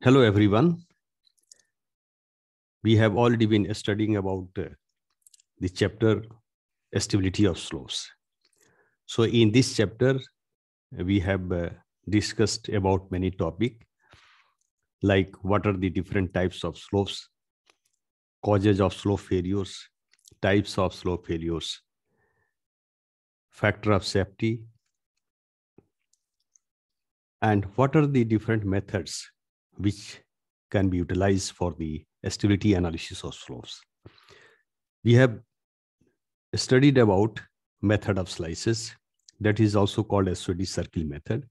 Hello, everyone. We have already been studying about uh, the chapter stability of slopes. So in this chapter, we have uh, discussed about many topic like what are the different types of slopes, causes of slope failures, types of slope failures, factor of safety, and what are the different methods which can be utilized for the stability analysis of flows. We have studied about method of slices that is also called SOD circle method,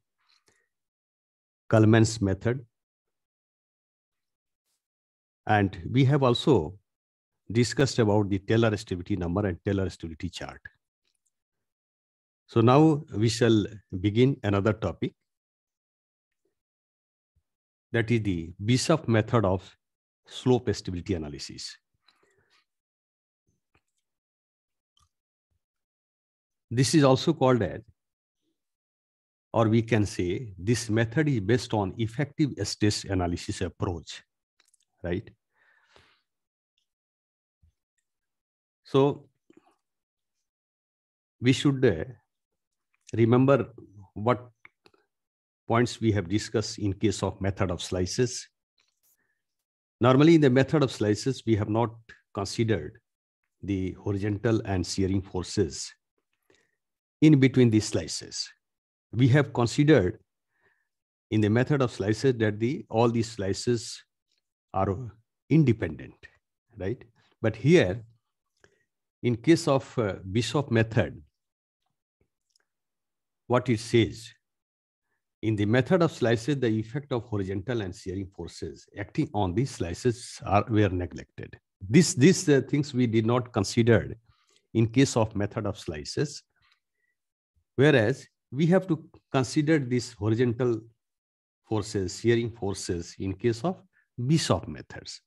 Kalman's method. And we have also discussed about the Taylor stability number and Taylor stability chart. So now we shall begin another topic that is the Bishop method of slope stability analysis. This is also called as, or we can say this method is based on effective stress analysis approach, right? So we should uh, remember what points we have discussed in case of method of slices. Normally in the method of slices, we have not considered the horizontal and shearing forces in between these slices. We have considered in the method of slices that the all these slices are independent, right? But here, in case of uh, Bishop method, what it says, in the method of slices, the effect of horizontal and shearing forces acting on these slices are, were neglected. This, these uh, things we did not consider in case of method of slices, whereas we have to consider these horizontal forces, shearing forces in case of Bishop methods.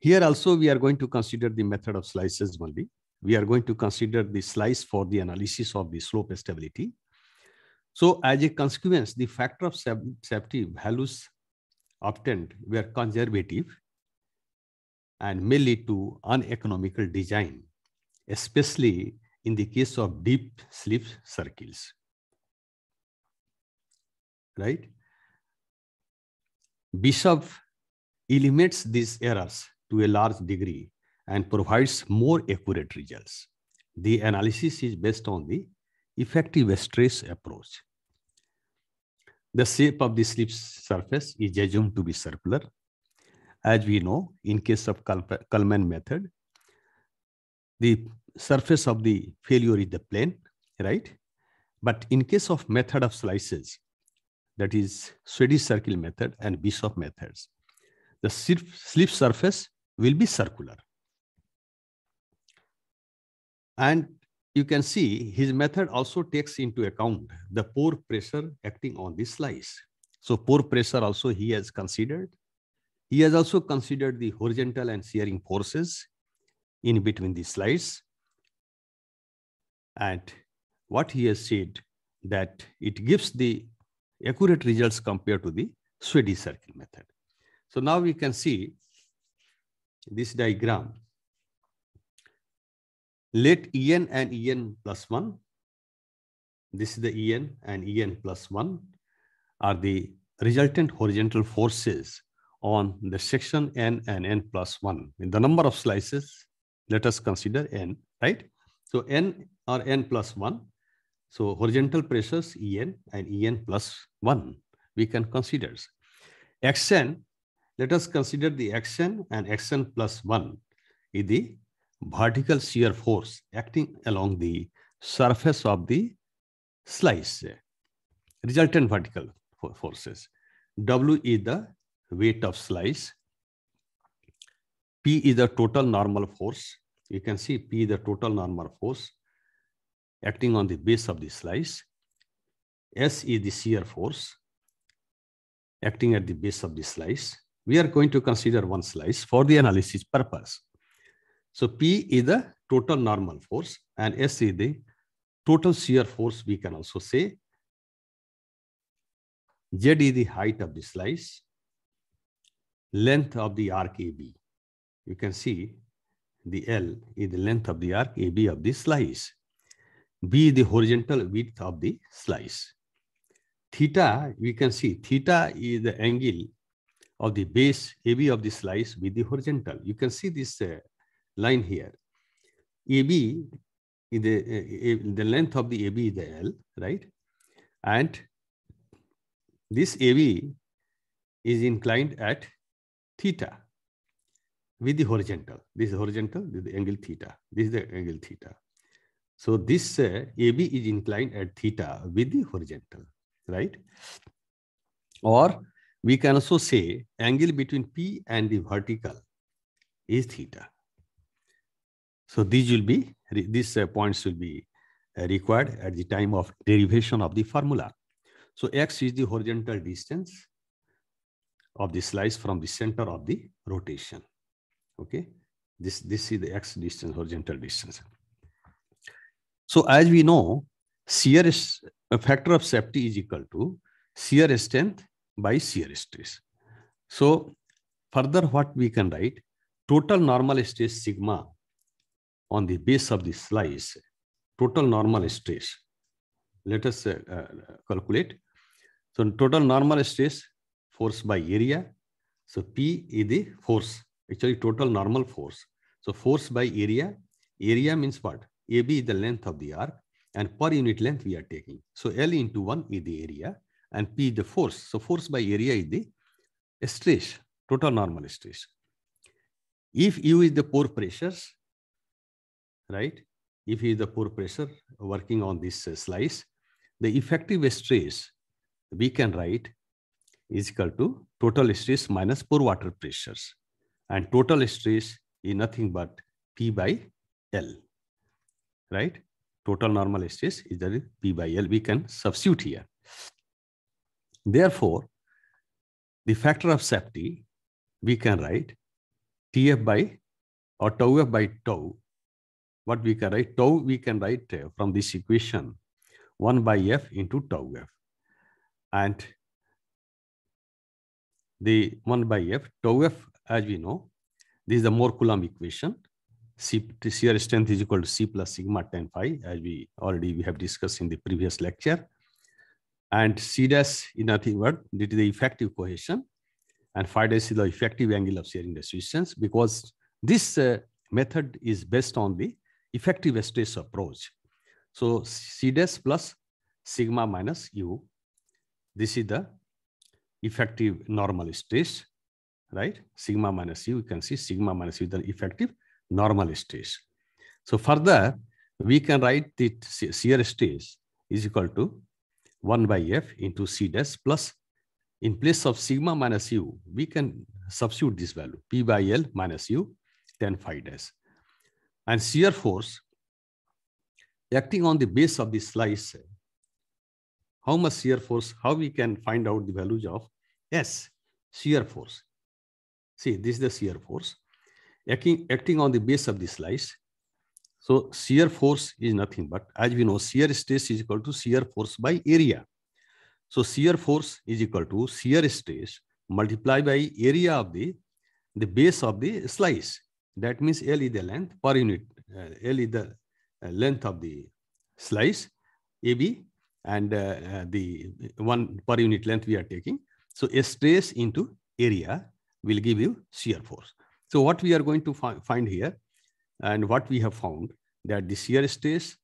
Here also we are going to consider the method of slices only. We are going to consider the slice for the analysis of the slope stability so as a consequence, the factor of safety values obtained were conservative and may lead to uneconomical design, especially in the case of deep sleep circles. Right? Bishop eliminates these errors to a large degree and provides more accurate results. The analysis is based on the effective stress approach. The shape of the slip surface is assumed to be circular. As we know, in case of Kalman method, the surface of the failure is the plane, right? But in case of method of slices, that is Swedish circle method and Bishop methods, the slip surface will be circular. And you can see his method also takes into account the pore pressure acting on the slice. So pore pressure also he has considered. He has also considered the horizontal and shearing forces in between the slice. And what he has said that it gives the accurate results compared to the Swedish circle method. So now we can see this diagram let en and en plus 1 this is the en and en plus 1 are the resultant horizontal forces on the section n and n plus 1 in the number of slices let us consider n right so n or n plus 1 so horizontal pressures en and en plus 1 we can consider xn let us consider the xn and xn plus 1 is the vertical shear force acting along the surface of the slice, resultant vertical forces. W is the weight of slice. P is the total normal force. You can see P is the total normal force acting on the base of the slice. S is the shear force acting at the base of the slice. We are going to consider one slice for the analysis purpose. So P is the total normal force and S is the total shear force, we can also say. Z is the height of the slice, length of the arc AB. You can see the L is the length of the arc AB of the slice. B is the horizontal width of the slice. Theta, we can see theta is the angle of the base AB of the slice with the horizontal. You can see this uh, line here. AB, the, the length of the AB is the L, right? And this AB is inclined at theta with the horizontal. This is horizontal, this is the angle theta. This is the angle theta. So this uh, AB is inclined at theta with the horizontal, right? Or we can also say angle between P and the vertical is theta. So these will be, these uh, points will be uh, required at the time of derivation of the formula. So x is the horizontal distance of the slice from the center of the rotation. Okay, this, this is the x distance, horizontal distance. So as we know, shear is, a factor of safety is equal to shear strength by shear stress. So further what we can write, total normal stress sigma on the base of the slice, total normal stress. Let us uh, uh, calculate. So total normal stress, force by area. So P is the force, actually total normal force. So force by area, area means what? AB is the length of the arc and per unit length we are taking. So L into 1 is the area and P is the force. So force by area is the stress, total normal stress. If U is the pore pressures, right? If he is the pore pressure working on this uh, slice, the effective stress we can write is equal to total stress minus pore water pressures. And total stress is nothing but P by L, right? Total normal stress is that P by L. We can substitute here. Therefore, the factor of safety, we can write TF by or tau F by tau what we can write tau we can write uh, from this equation 1 by f into tau f and the 1 by f tau f as we know this is the more coulomb equation c shear strength is equal to c plus sigma 10 phi as we already we have discussed in the previous lecture and c dash is nothing but to the effective cohesion and phi dash is the effective angle of shearing resistance because this uh, method is based on the effective stress approach. So C dash plus sigma minus U. This is the effective normal stress, right? Sigma minus U, you can see sigma minus U is the effective normal stress. So further, we can write the shear stress is equal to 1 by F into C dash plus in place of sigma minus U, we can substitute this value P by L minus U, then phi dash and shear force acting on the base of the slice, how much shear force, how we can find out the values of S, shear force. See, this is the shear force acting, acting on the base of the slice. So shear force is nothing but, as we know, shear stress is equal to shear force by area. So shear force is equal to shear stress multiplied by area of the, the base of the slice. That means L is the length per unit. Uh, L is the uh, length of the slice AB and uh, uh, the one per unit length we are taking. So a stress into area will give you shear force. So what we are going to fi find here and what we have found that the shear stress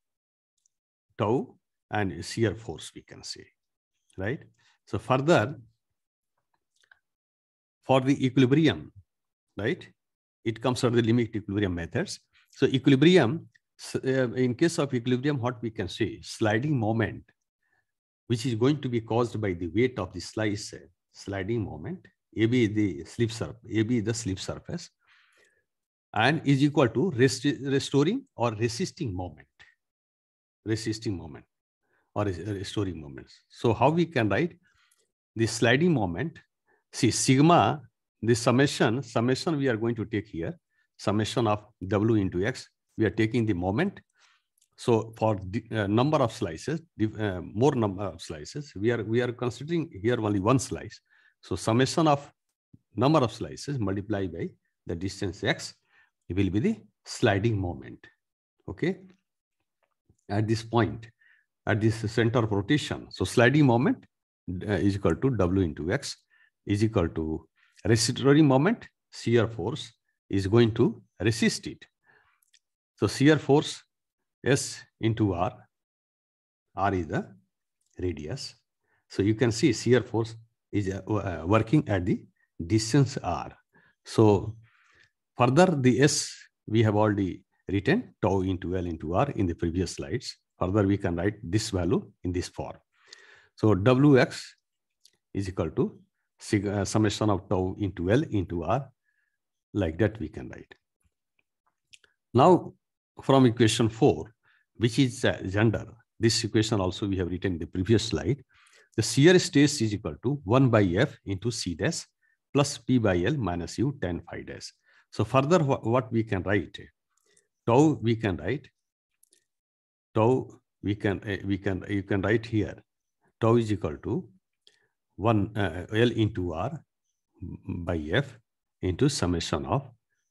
tau and shear force we can say, right? So further, for the equilibrium, right? it comes under the limit equilibrium methods. So equilibrium, uh, in case of equilibrium, what we can say, sliding moment, which is going to be caused by the weight of the slice, uh, sliding moment, AB the slip surface, AB the slip surface, and is equal to rest restoring or resisting moment, resisting moment or restoring moments. So how we can write the sliding moment, see sigma this summation, summation we are going to take here, summation of W into X, we are taking the moment. So for the uh, number of slices, the, uh, more number of uh, slices, we are, we are considering here only one slice. So summation of number of slices multiplied by the distance X will be the sliding moment. Okay. At this point, at this center of rotation. So sliding moment uh, is equal to W into X is equal to Resistory moment, shear force is going to resist it. So shear force S into R, R is the radius. So you can see shear force is uh, uh, working at the distance R. So further the S we have already written tau into L into R in the previous slides. Further we can write this value in this form. So Wx is equal to uh, summation of tau into L into R. Like that we can write. Now from equation 4, which is uh, gender, this equation also we have written in the previous slide. The shear stress is equal to 1 by F into C dash plus P by L minus U tan phi dash. So further what we can write, tau we can write, tau we can, uh, we can, you can write here, tau is equal to 1 uh, L into R by F into summation of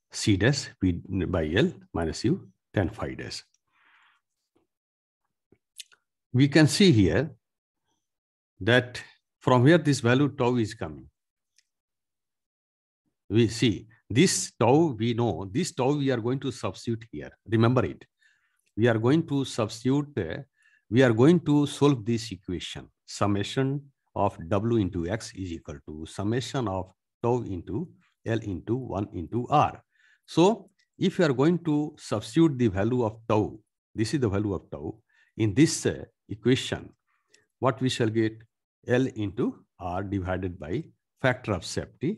C dash P by L minus U tan phi dash. We can see here that from where this value tau is coming. We see this tau we know, this tau we are going to substitute here. Remember it. We are going to substitute, uh, we are going to solve this equation, summation of W into X is equal to summation of tau into L into 1 into R. So if you are going to substitute the value of tau, this is the value of tau, in this uh, equation, what we shall get L into R divided by factor of safety.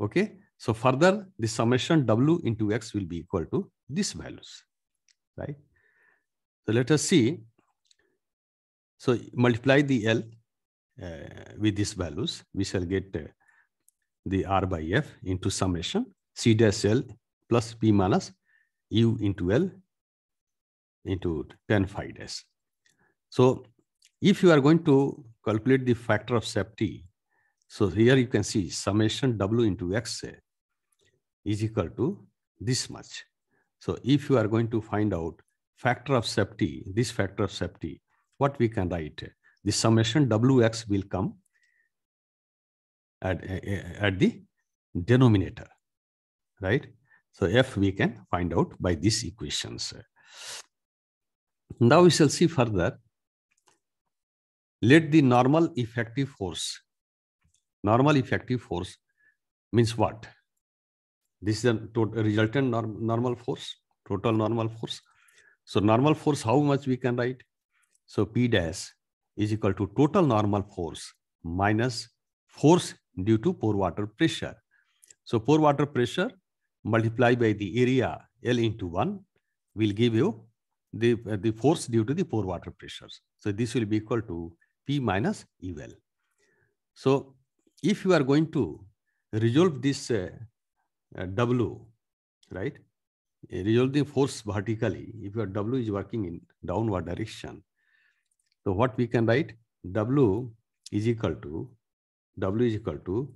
Okay. So further, the summation W into X will be equal to these values, right? So let us see. So multiply the L uh, with these values, we shall get uh, the R by F into summation C dash L plus P minus U into L into 10 phi dash. So if you are going to calculate the factor of safety, so here you can see summation W into X uh, is equal to this much. So if you are going to find out factor of safety, this factor of safety, what we can write? the summation Wx will come at, at the denominator, right? So F we can find out by these equations. Now we shall see further. Let the normal effective force, normal effective force means what? This is a total resultant norm, normal force, total normal force. So normal force, how much we can write? So P dash is equal to total normal force minus force due to pore water pressure. So pore water pressure multiplied by the area L into 1 will give you the, uh, the force due to the pore water pressures. So this will be equal to P minus el. So if you are going to resolve this uh, uh, W, right, resolve the force vertically, if your W is working in downward direction, so what we can write? W is equal to, W is equal to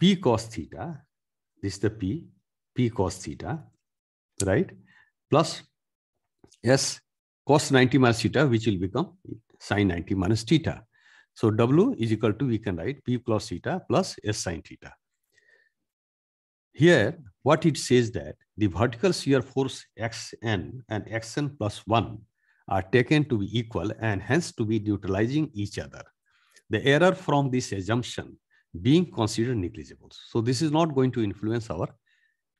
P cos theta. This is the P, P cos theta, right? Plus S cos 90 minus theta, which will become sine 90 minus theta. So W is equal to, we can write P plus theta plus S sine theta. Here, what it says that the vertical shear force xn and xn plus 1 are taken to be equal and hence to be neutralizing each other. The error from this assumption being considered negligible. So this is not going to influence our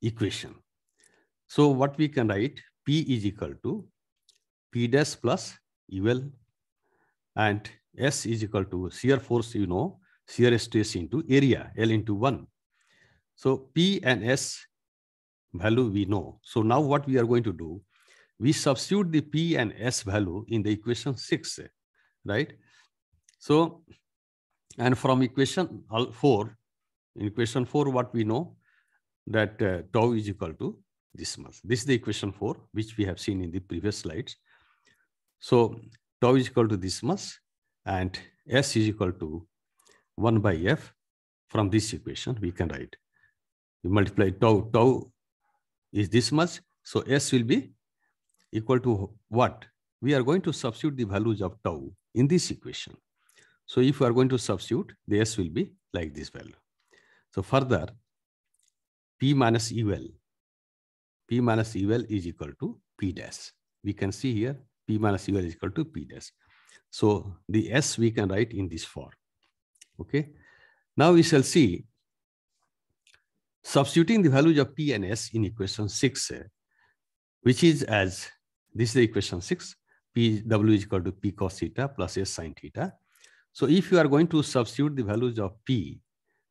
equation. So what we can write P is equal to P dash plus UL and S is equal to shear force, you know, shear stress into area, L into 1. So P and S value we know. So now what we are going to do, we substitute the P and S value in the equation 6, right? So, and from equation 4, in equation 4, what we know that uh, tau is equal to this much. This is the equation 4, which we have seen in the previous slides. So, tau is equal to this much and S is equal to 1 by F. From this equation, we can write. You multiply tau, tau is this much. So, S will be equal to what? We are going to substitute the values of tau in this equation. So if we are going to substitute, the S will be like this value. So further, P minus EL, P minus EL is equal to P dash. We can see here P minus EL is equal to P dash. So the S we can write in this form. Okay. Now we shall see substituting the values of P and S in equation 6, eh, which is as this is the equation six, PW is equal to P cos theta plus S sin theta. So if you are going to substitute the values of P,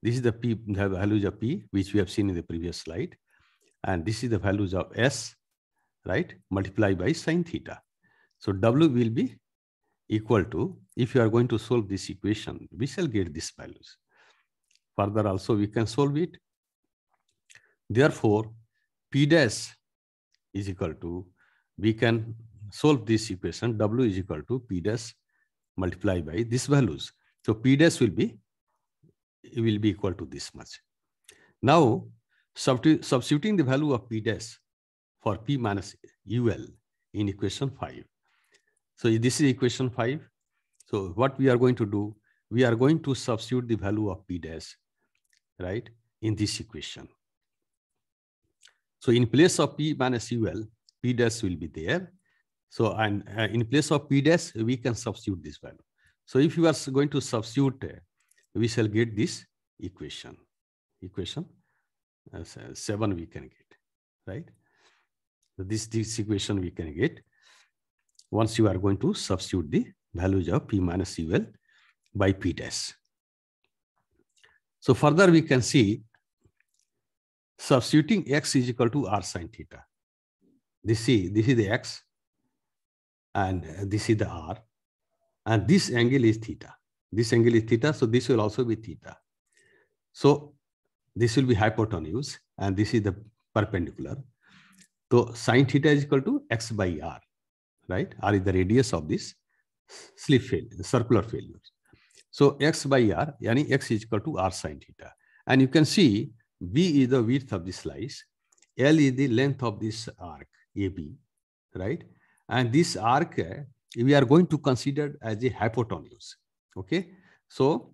this is the P the values of P, which we have seen in the previous slide. And this is the values of S, right? Multiplied by sine theta. So W will be equal to, if you are going to solve this equation, we shall get these values. Further also, we can solve it. Therefore, P dash is equal to we can solve this equation W is equal to P dash multiplied by these values. So P dash will be will be equal to this much. Now substituting the value of P dash for P minus UL in equation 5. So this is equation 5. So what we are going to do, we are going to substitute the value of P dash, right, in this equation. So in place of P minus UL, P dash will be there. So and uh, in place of P dash, we can substitute this value. So if you are going to substitute, uh, we shall get this equation, equation uh, seven we can get, right? So this, this equation we can get once you are going to substitute the values of P minus well by P dash. So further we can see substituting X is equal to R sine theta. This is, this is the x and this is the r. And this angle is theta. This angle is theta, so this will also be theta. So this will be hypotenuse and this is the perpendicular. So sine theta is equal to x by r, right? r is the radius of this slip failure, circular failure. So x by r, yani x is equal to r sine theta. And you can see B is the width of the slice, L is the length of this arc. AB, right? And this arc eh, we are going to consider as a hypotenuse. Okay, so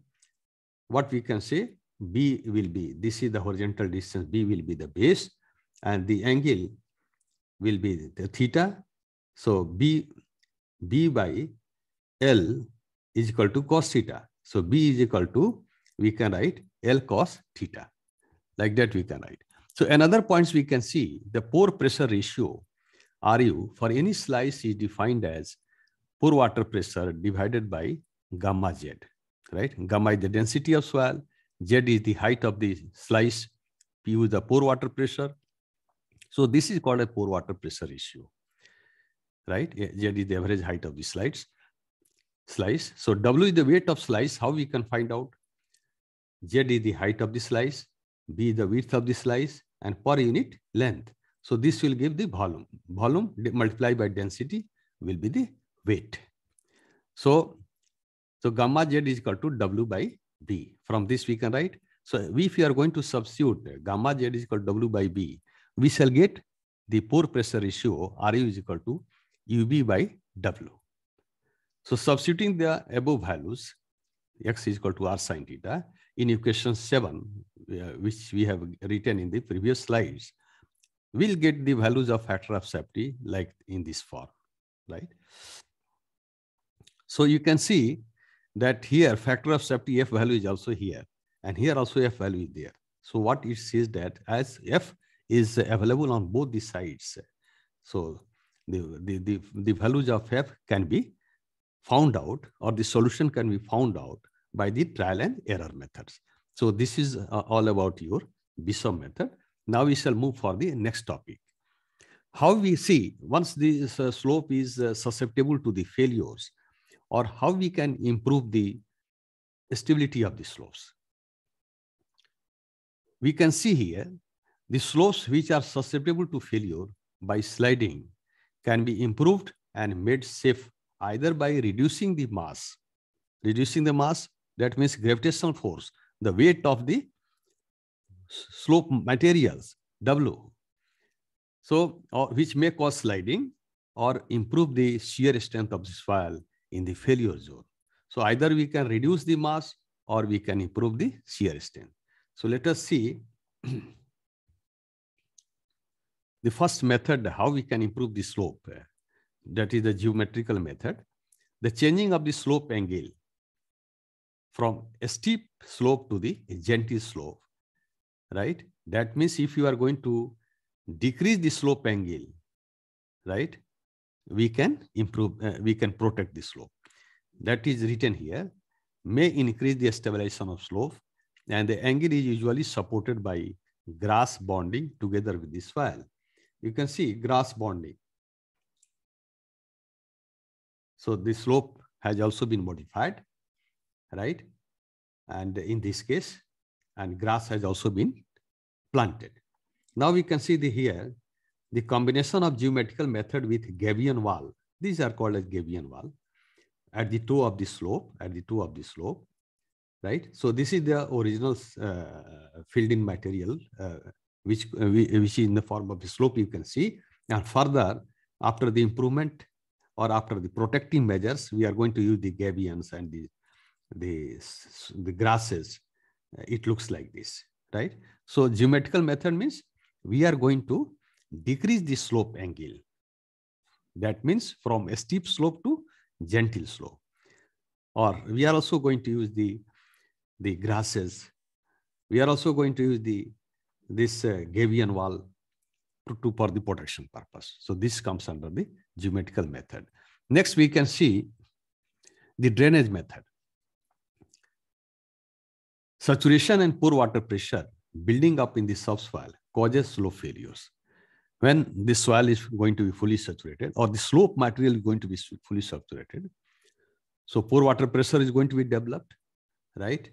what we can say B will be this is the horizontal distance B will be the base, and the angle will be the theta. So B B by L is equal to cos theta. So B is equal to we can write L cos theta. Like that we can write. So another points we can see, the pore pressure ratio, RU, for any slice is defined as pore water pressure divided by gamma Z, right? Gamma is the density of soil, Z is the height of the slice, Pu is the pore water pressure. So this is called a pore water pressure ratio, right? Z is the average height of the slides, slice. So W is the weight of slice, how we can find out? Z is the height of the slice, B is the width of the slice, and per unit length. So this will give the volume. Volume multiplied by density will be the weight. So, so gamma z is equal to W by B. From this we can write. So if you are going to substitute gamma z is equal to W by B, we shall get the pore pressure ratio Ru is equal to UB by W. So substituting the above values, x is equal to r sine theta, in equation 7, which we have written in the previous slides, we'll get the values of factor of safety like in this form, right? So you can see that here factor of safety F value is also here and here also F value is there. So what it says that as F is available on both the sides, so the, the, the, the values of F can be found out or the solution can be found out by the trial and error methods. So this is uh, all about your BISOM method. Now we shall move for the next topic. How we see once this uh, slope is uh, susceptible to the failures or how we can improve the stability of the slopes. We can see here the slopes which are susceptible to failure by sliding can be improved and made safe either by reducing the mass, reducing the mass that means gravitational force, the weight of the slope materials, W. So, which may cause sliding or improve the shear strength of this file in the failure zone. So, either we can reduce the mass or we can improve the shear strength. So, let us see the first method, how we can improve the slope. That is the geometrical method. The changing of the slope angle from a steep slope to the gentle slope, right? That means if you are going to decrease the slope angle, right? We can improve, uh, we can protect the slope. That is written here, may increase the stabilization of slope and the angle is usually supported by grass bonding together with the soil. You can see grass bonding. So the slope has also been modified right? And in this case, and grass has also been planted. Now we can see the here, the combination of geometrical method with gabion wall. These are called as gabion wall at the toe of the slope, at the toe of the slope, right? So this is the original uh, filled-in material, uh, which, uh, which is in the form of the slope, you can see. And further, after the improvement or after the protective measures, we are going to use the gabions and the the, the grasses, uh, it looks like this, right? So geometrical method means we are going to decrease the slope angle. That means from a steep slope to gentle slope. Or we are also going to use the, the grasses. We are also going to use the, this uh, Gavian wall to, to, for the protection purpose. So this comes under the geometrical method. Next, we can see the drainage method. Saturation and poor water pressure building up in the subsoil causes slow failures. When the soil is going to be fully saturated or the slope material is going to be fully saturated, so poor water pressure is going to be developed, right?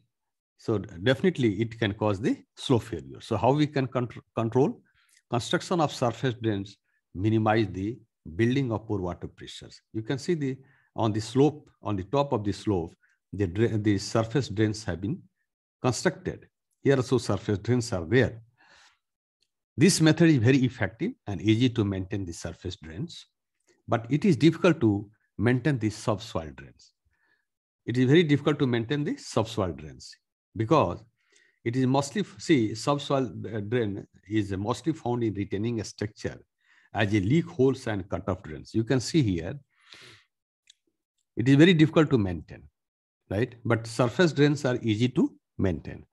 So definitely it can cause the slow failure. So how we can control? Construction of surface drains minimize the building of poor water pressures. You can see the on the slope, on the top of the slope, the, the surface drains have been constructed. Here also surface drains are there. This method is very effective and easy to maintain the surface drains, but it is difficult to maintain the subsoil drains. It is very difficult to maintain the subsoil drains because it is mostly, see, subsoil uh, drain is mostly found in retaining a structure as a leak holes and cutoff drains. You can see here, it is very difficult to maintain, right? But surface drains are easy to maintain.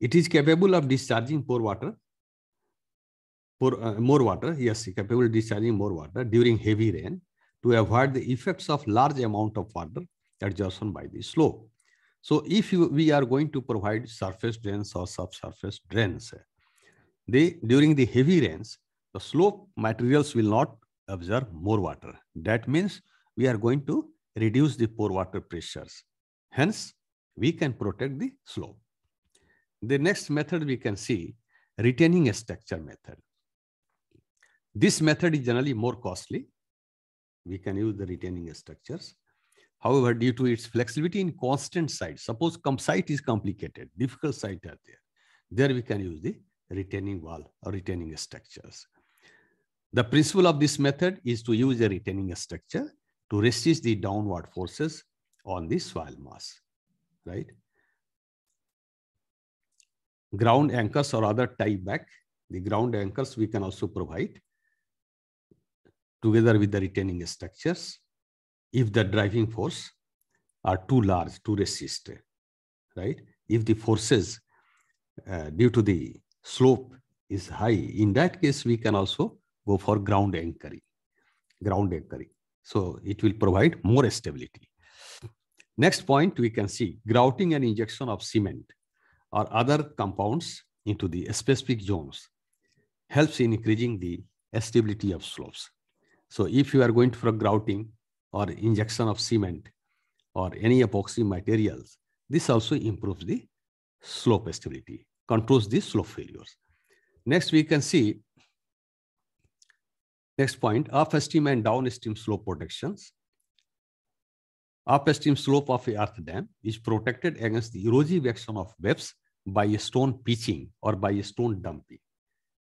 It is capable of discharging poor water, pour, uh, more water, yes, capable of discharging more water during heavy rain to avoid the effects of large amount of water adsorption by the slope. So if you, we are going to provide surface drains or subsurface drains, they, during the heavy rains, the slope materials will not absorb more water. That means we are going to reduce the pore water pressures. Hence, we can protect the slope. The next method we can see, retaining a structure method. This method is generally more costly. We can use the retaining structures. However, due to its flexibility in constant site, suppose site is complicated, difficult site are there. There we can use the retaining wall or retaining structures. The principle of this method is to use a retaining structure to resist the downward forces on the soil mass right? Ground anchors or other tie back. The ground anchors we can also provide together with the retaining structures if the driving force are too large to resist, right? If the forces uh, due to the slope is high, in that case, we can also go for ground anchoring, ground anchoring. So it will provide more stability. Next point, we can see grouting and injection of cement or other compounds into the specific zones helps in increasing the stability of slopes. So if you are going for grouting or injection of cement or any epoxy materials, this also improves the slope stability, controls the slope failures. Next, we can see, next point, upstream and downstream slope protections upstream slope of a earth dam is protected against the erosive action of waves by a stone pitching or by a stone dumping.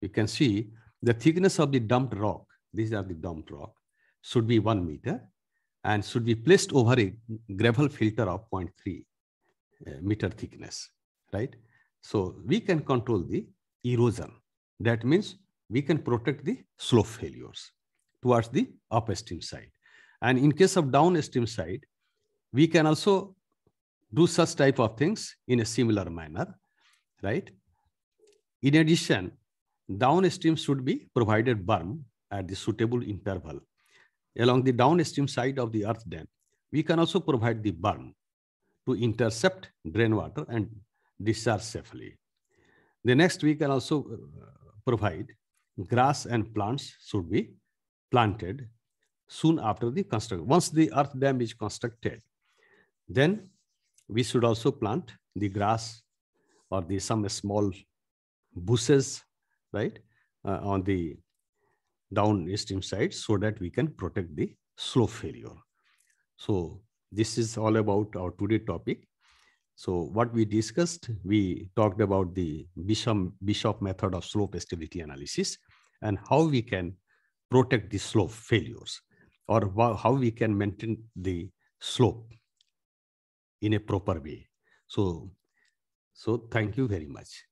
You can see the thickness of the dumped rock, these are the dumped rock, should be one meter and should be placed over a gravel filter of 0.3 uh, meter thickness, right? So we can control the erosion. That means we can protect the slope failures towards the upstream side. And in case of downstream side, we can also do such type of things in a similar manner, right? In addition, downstream should be provided berm at the suitable interval. Along the downstream side of the earth dam, we can also provide the berm to intercept drain water and discharge safely. The next, we can also uh, provide grass and plants should be planted soon after the construction. Once the earth dam is constructed, then we should also plant the grass or the some small bushes, right, uh, on the downstream side so that we can protect the slope failure. So this is all about our today topic. So what we discussed, we talked about the Bishop, Bishop method of slope stability analysis and how we can protect the slope failures or how we can maintain the slope in a proper way. So, so thank you very much.